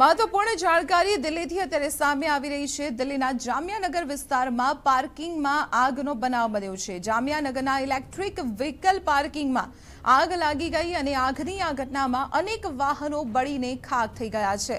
મહત્વપૂર્ણ જાણકારી દિલ્હીથી અત્યારે સામે આવી રહી છે દિલ્હીના જામિયાનગર વિસ્તારમાં પાર્કિંગમાં આગનો બનાવ બન્યો છે જામિયાનગરના ઇલેક્ટ્રિક વ્હીકલ પાર્કિંગમાં આગ લાગી ગઈ અને આગની આ ઘટનામાં અનેક વાહનો બળીને ખાક થઈ ગયા છે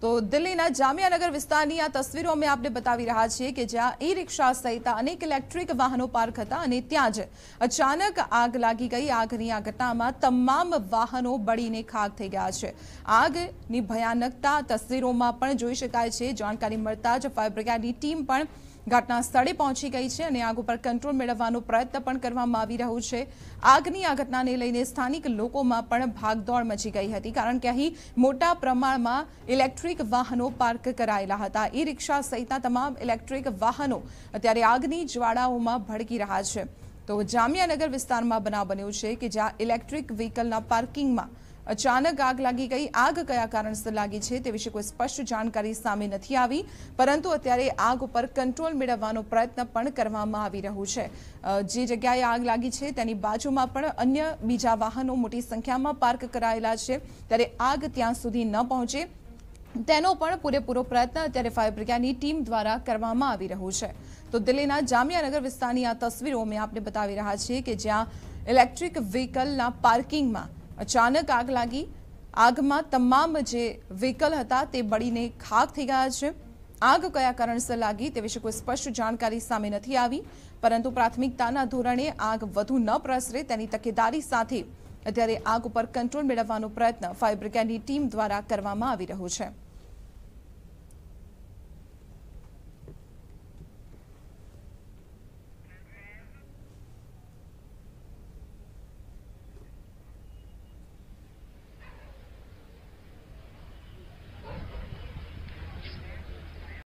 તો દિલ્હીના જામિયાનગર વિસ્તારની આ તસવીરો અમે આપને બતાવી રહ્યા છીએ કે જ્યાં ઈ રિક્ષા સહિત અનેક ઇલેક્ટ્રિક વાહનો પાર્ક હતા અને ત્યાં જ અચાનક આગ લાગી ગઈ આગની આ ઘટનામાં તમામ વાહનો બળીને ખાક થઈ ગયા છે આગની ભયાનકતા તસવીરોમાં પણ જોઈ શકાય છે જાણકારી મળતા જ ફાયર બ્રિગેડની ટીમ પણ ઘટના સ્થળે પહોંચી ગઈ છે અને આગ ઉપર કંટ્રોલ મેળવવાનો પ્રયત્ન પણ કરવામાં આવી રહ્યો છે આગની આ ઘટનાને લઈને સ્થાનિક લોકોમાં પણ ભાગદોડ મચી ગઈ હતી કારણ કે અહીં મોટા પ્રમાણમાં ઇલેક્ટ્રિક વાહનો પાર્ક કરાયેલા હતા ઈ રિક્ષા સહિતના તમામ ઇલેક્ટ્રિક વાહનો અત્યારે આગની જ્વાળાઓમાં ભડકી રહ્યા છે તો જામિયાનગર વિસ્તારમાં બનાવ બન્યો છે કે જ્યાં ઇલેક્ટ્રિક વ્હીકલના પાર્કિંગમાં અચાનક આગ લાગી ગઈ આગ કયા કારણસર લાગી છે તે વિશે કોઈ સ્પષ્ટ જાણકારી સામે નથી આવી પરંતુ અત્યારે આગ ઉપર કંટ્રોલ મેળવવાનો પ્રયત્ન પણ કરવામાં આવી રહ્યો છે જે જગ્યાએ આગ લાગી છે તેની બાજુમાં પણ અન્ય બીજા વાહનો મોટી સંખ્યામાં પાર્ક કરાયેલા છે ત્યારે આગ ત્યાં સુધી ન પહોંચે તેનો પણ પૂરેપૂરો પ્રયત્ન અત્યારે ફાયર બ્રિગેડની ટીમ દ્વારા કરવામાં આવી રહ્યો છે તો દિલ્હીના જામિયાનગર વિસ્તારની આ તસવીરો મેં આપને બતાવી રહ્યા છીએ કે જ્યાં ઇલેક્ટ્રિક વ્હીકલના પાર્કિંગમાં અચાનક આગ લાગી આગમાં તમામ જે વ્હીકલ હતા તે બળીને ખાક થઈ ગયા છે આગ કયા કારણસર લાગી તે વિશે કોઈ સ્પષ્ટ જાણકારી સામે નથી આવી પરંતુ પ્રાથમિકતાના ધોરણે આગ વધુ ન પ્રસરે તેની તકેદારી સાથે અત્યારે આગ ઉપર કંટ્રોલ મેળવવાનો પ્રયત્ન ફાયર બ્રિગેડની ટીમ દ્વારા કરવામાં આવી રહ્યો છે